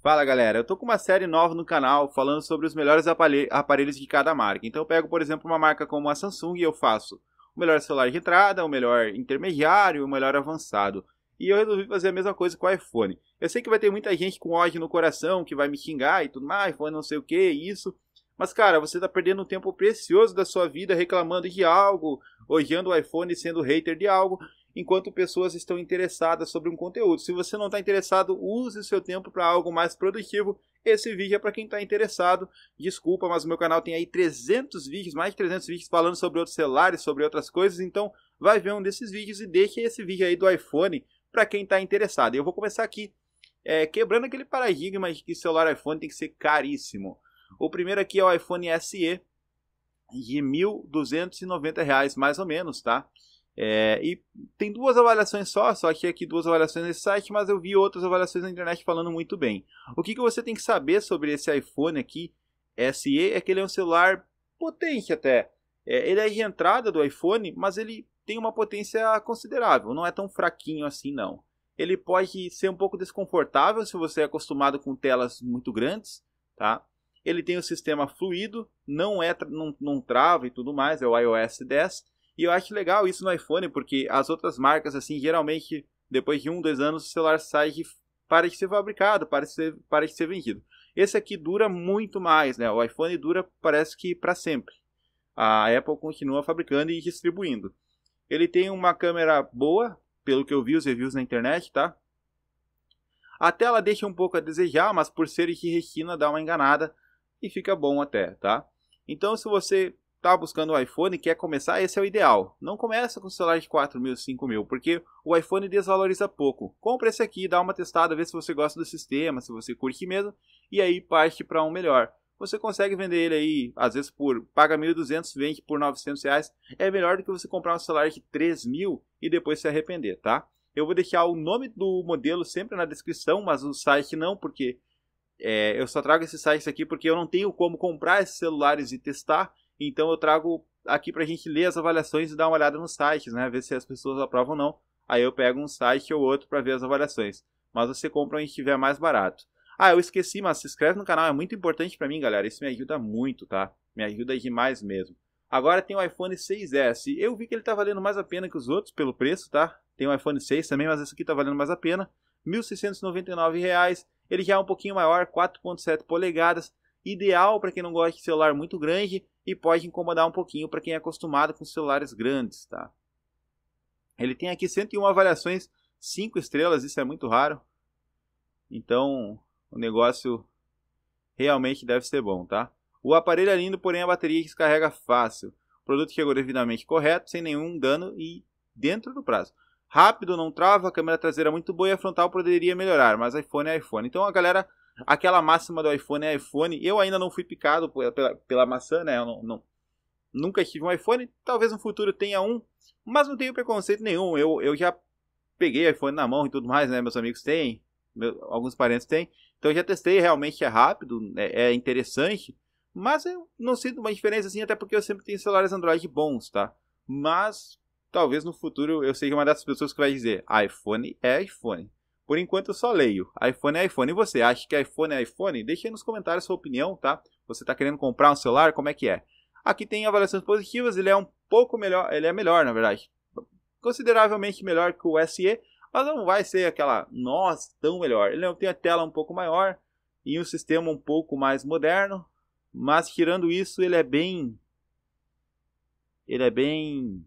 Fala galera, eu tô com uma série nova no canal falando sobre os melhores aparelhos de cada marca. Então eu pego, por exemplo, uma marca como a Samsung e eu faço o melhor celular de entrada, o melhor intermediário, o melhor avançado. E eu resolvi fazer a mesma coisa com o iPhone. Eu sei que vai ter muita gente com ódio no coração, que vai me xingar e tudo mais, iPhone não sei o que, isso. Mas cara, você tá perdendo um tempo precioso da sua vida reclamando de algo, odiando o iPhone sendo hater de algo enquanto pessoas estão interessadas sobre um conteúdo. Se você não está interessado, use o seu tempo para algo mais produtivo. Esse vídeo é para quem está interessado. Desculpa, mas o meu canal tem aí 300 vídeos, mais de 300 vídeos falando sobre outros celulares, sobre outras coisas. Então, vai ver um desses vídeos e deixe esse vídeo aí do iPhone para quem está interessado. Eu vou começar aqui é, quebrando aquele paradigma de que celular iPhone tem que ser caríssimo. O primeiro aqui é o iPhone SE de R$ 1.290 mais ou menos, tá? É, e tem duas avaliações só, só que aqui duas avaliações nesse site, mas eu vi outras avaliações na internet falando muito bem. O que, que você tem que saber sobre esse iPhone aqui SE é que ele é um celular potente até. É, ele é de entrada do iPhone, mas ele tem uma potência considerável, não é tão fraquinho assim não. Ele pode ser um pouco desconfortável se você é acostumado com telas muito grandes, tá? Ele tem o um sistema fluido, não é não, não trava e tudo mais, é o iOS 10 e eu acho legal isso no iPhone, porque as outras marcas, assim, geralmente, depois de um, dois anos, o celular sai e para de ser fabricado, para de ser, para de ser vendido. Esse aqui dura muito mais, né? O iPhone dura, parece que para sempre. A Apple continua fabricando e distribuindo. Ele tem uma câmera boa, pelo que eu vi os reviews na internet, tá? A tela deixa um pouco a desejar, mas por ser de retina dá uma enganada e fica bom até, tá? Então, se você tá buscando um iPhone e quer começar, esse é o ideal. Não começa com celular de 4 mil, 5 mil, porque o iPhone desvaloriza pouco. Compra esse aqui, dá uma testada, vê se você gosta do sistema, se você curte mesmo, e aí parte para um melhor. Você consegue vender ele aí, às vezes por paga 1.200, vende por 900 reais. É melhor do que você comprar um celular de 3 mil e depois se arrepender, tá? Eu vou deixar o nome do modelo sempre na descrição, mas o site não, porque é, eu só trago esses sites aqui porque eu não tenho como comprar esses celulares e testar. Então eu trago aqui para a gente ler as avaliações e dar uma olhada nos sites, né? Ver se as pessoas aprovam ou não. Aí eu pego um site ou outro para ver as avaliações. Mas você compra onde estiver mais barato. Ah, eu esqueci, mas se inscreve no canal, é muito importante para mim, galera. Isso me ajuda muito, tá? Me ajuda demais mesmo. Agora tem o iPhone 6S. Eu vi que ele tá valendo mais a pena que os outros pelo preço, tá? Tem o iPhone 6 também, mas esse aqui tá valendo mais a pena. R$ 1.699. Ele já é um pouquinho maior, 4.7 polegadas ideal para quem não gosta de celular muito grande e pode incomodar um pouquinho para quem é acostumado com celulares grandes, tá? Ele tem aqui 101 avaliações, 5 estrelas, isso é muito raro. Então, o negócio realmente deve ser bom, tá? O aparelho é lindo, porém a bateria descarrega fácil. O produto chegou devidamente correto, sem nenhum dano e dentro do prazo. Rápido, não trava, a câmera traseira é muito boa e a frontal poderia melhorar, mas iPhone é iPhone. Então a galera Aquela máxima do iPhone é iPhone. Eu ainda não fui picado pela, pela maçã, né? Eu não, não, nunca tive um iPhone. Talvez no futuro tenha um, mas não tenho preconceito nenhum. Eu, eu já peguei iPhone na mão e tudo mais, né? Meus amigos têm, meu, alguns parentes têm. Então eu já testei, realmente é rápido, é, é interessante. Mas eu não sinto uma diferença assim, até porque eu sempre tenho celulares Android bons, tá? Mas talvez no futuro eu seja uma dessas pessoas que vai dizer iPhone é iPhone. Por enquanto eu só leio. iPhone é iPhone. E você acha que iPhone é iPhone? Deixe aí nos comentários sua opinião, tá? Você está querendo comprar um celular? Como é que é? Aqui tem avaliações positivas, ele é um pouco melhor, ele é melhor, na verdade. Consideravelmente melhor que o SE, mas não vai ser aquela, nossa, tão melhor. Ele tem a tela um pouco maior e um sistema um pouco mais moderno, mas tirando isso, ele é bem ele é bem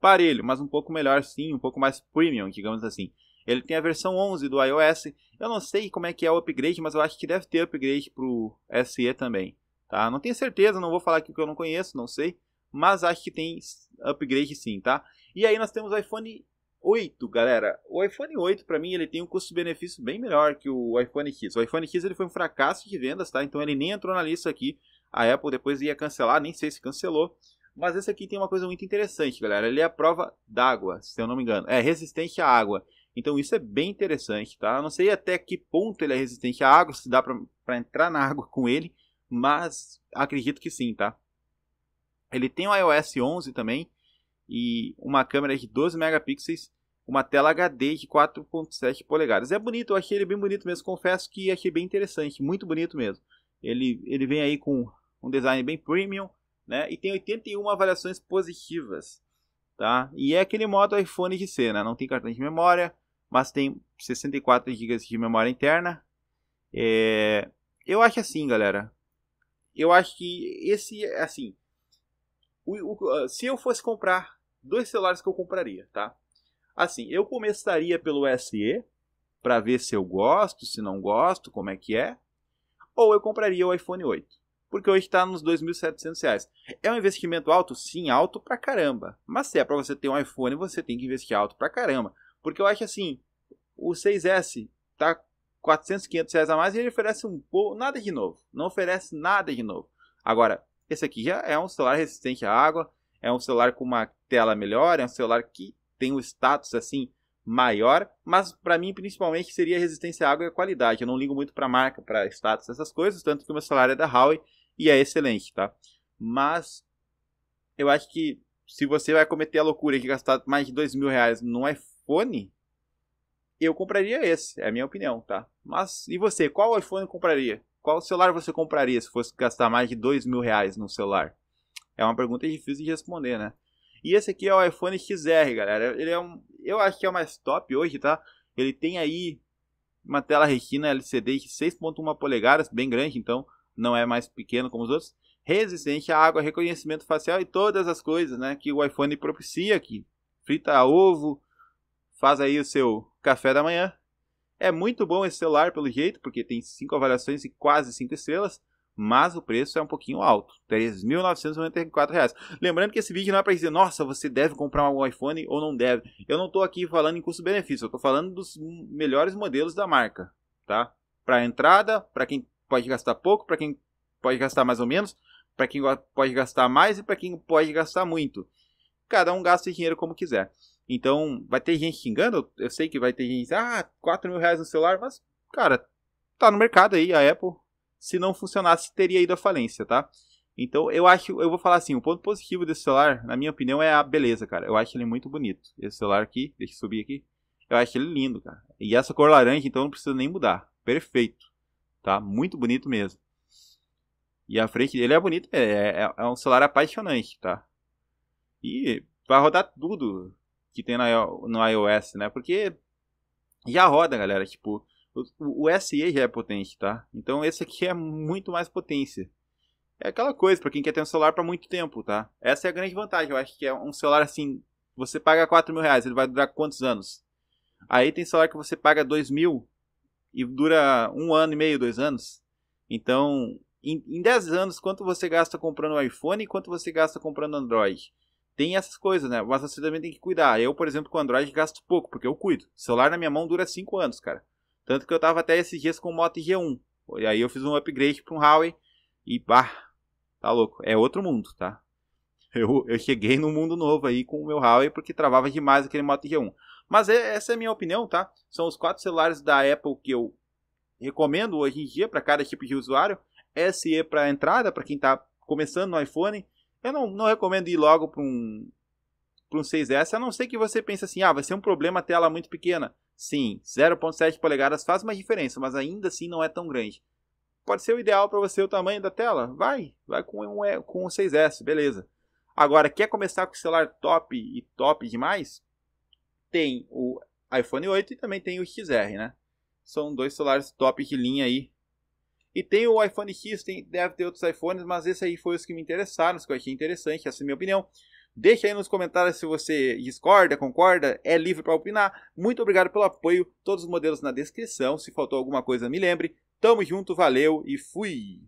parelho, mas um pouco melhor sim, um pouco mais premium, digamos assim. Ele tem a versão 11 do iOS. Eu não sei como é que é o upgrade, mas eu acho que deve ter upgrade para o SE também, tá? Não tenho certeza, não vou falar aqui que eu não conheço, não sei, mas acho que tem upgrade sim, tá? E aí nós temos o iPhone 8, galera. O iPhone 8 para mim ele tem um custo-benefício bem melhor que o iPhone X. O iPhone X ele foi um fracasso de vendas, tá? Então ele nem entrou na lista aqui. A Apple depois ia cancelar, nem sei se cancelou. Mas esse aqui tem uma coisa muito interessante, galera. Ele é a prova d'água, se eu não me engano. É resistente à água. Então isso é bem interessante, tá? Eu não sei até que ponto ele é resistente à água, se dá para entrar na água com ele, mas acredito que sim, tá? Ele tem o iOS 11 também e uma câmera de 12 megapixels, uma tela HD de 4.7 polegadas. É bonito, eu achei ele bem bonito mesmo, confesso que achei bem interessante, muito bonito mesmo. Ele, ele vem aí com um design bem premium, né? E tem 81 avaliações positivas, tá? E é aquele modo iPhone de ser, né? Não tem cartão de memória, mas tem 64 GB de memória interna. É... Eu acho assim, galera. Eu acho que esse, assim, o, o, se eu fosse comprar dois celulares que eu compraria, tá? Assim, eu começaria pelo SE para ver se eu gosto, se não gosto, como é que é, ou eu compraria o iPhone 8, porque hoje está nos 2.700 reais. É um investimento alto? Sim, alto pra caramba. Mas se é para você ter um iPhone, você tem que investir alto pra caramba. Porque eu acho assim, o 6S tá 400, 500 reais a mais e ele oferece um pouco, nada de novo. Não oferece nada de novo. Agora, esse aqui já é um celular resistente à água, é um celular com uma tela melhor, é um celular que tem o um status assim maior, mas para mim principalmente seria resistência à água e a qualidade. Eu não ligo muito para marca, para status, essas coisas, tanto que o meu celular é da Huawei e é excelente, tá? Mas eu acho que se você vai cometer a loucura de gastar mais de dois mil reais num iPhone iPhone, eu compraria esse. É a minha opinião, tá? Mas e você? Qual iPhone compraria? Qual celular você compraria se fosse gastar mais de dois mil reais no celular? É uma pergunta difícil de responder, né? E esse aqui é o iPhone XR, galera. Ele é um, eu acho que é o mais top hoje, tá? Ele tem aí uma tela Retina LCD de 6.1 polegadas, bem grande, então não é mais pequeno como os outros. Resistente à água, reconhecimento facial e todas as coisas, né, que o iPhone propicia aqui. Frita ovo, faz aí o seu café da manhã. É muito bom esse celular, pelo jeito, porque tem 5 avaliações e quase 5 estrelas, mas o preço é um pouquinho alto, R$ reais Lembrando que esse vídeo não é para dizer, nossa, você deve comprar um iPhone ou não deve. Eu não estou aqui falando em custo-benefício, eu estou falando dos melhores modelos da marca, tá? Para entrada, para quem pode gastar pouco, para quem pode gastar mais ou menos, para quem pode gastar mais e para quem pode gastar muito. Cada um gasta dinheiro como quiser. Então, vai ter gente xingando, eu sei que vai ter gente, ah, 4 mil reais no celular, mas, cara, tá no mercado aí, a Apple, se não funcionasse, teria ido à falência, tá? Então, eu acho, eu vou falar assim, o ponto positivo desse celular, na minha opinião, é a beleza, cara. Eu acho ele muito bonito. Esse celular aqui, deixa eu subir aqui, eu acho ele lindo, cara. E essa cor laranja, então, não precisa nem mudar. Perfeito, tá? Muito bonito mesmo. E a frente dele é bonito, é, é, é um celular apaixonante, tá? E vai rodar tudo, que tem no, no iOS, né? Porque já roda, galera. Tipo, o, o SE já é potente, tá? Então esse aqui é muito mais potência. É aquela coisa para quem quer ter um celular para muito tempo, tá? Essa é a grande vantagem. Eu acho que é um celular assim. Você paga 4 mil reais, ele vai durar quantos anos? Aí tem celular que você paga 2 mil e dura um ano e meio, dois anos. Então, em, 10 anos, quanto você gasta comprando o iPhone e quanto você gasta comprando Android? tem essas coisas, né? Mas você também tem que cuidar. Eu, por exemplo, com Android gasto pouco, porque eu cuido. O celular na minha mão dura 5 anos, cara. Tanto que eu tava até esses dias com o Moto G1. E aí eu fiz um upgrade para um Huawei e bah, tá louco. É outro mundo, tá? Eu, eu cheguei num mundo novo aí com o meu Huawei porque travava demais aquele Moto G1. Mas é, essa é a minha opinião, tá? São os quatro celulares da Apple que eu recomendo hoje em dia para cada tipo de usuário. SE para entrada, para quem tá começando no iPhone, eu não, não recomendo ir logo para um, para um 6S, a não ser que você pense assim, ah, vai ser um problema a tela muito pequena. Sim, 0.7 polegadas faz uma diferença, mas ainda assim não é tão grande. Pode ser o ideal para você o tamanho da tela? Vai, vai com um, com um 6S, beleza. Agora, quer começar com o celular top e top demais? Tem o iPhone 8 e também tem o XR, né? São dois celulares top de linha aí e tem o iPhone X, tem, deve ter outros iPhones, mas esse aí foi os que me interessaram, os que eu achei interessante, essa é a minha opinião. Deixa aí nos comentários se você discorda, concorda, é livre para opinar. Muito obrigado pelo apoio, todos os modelos na descrição. Se faltou alguma coisa, me lembre. Tamo junto, valeu e fui!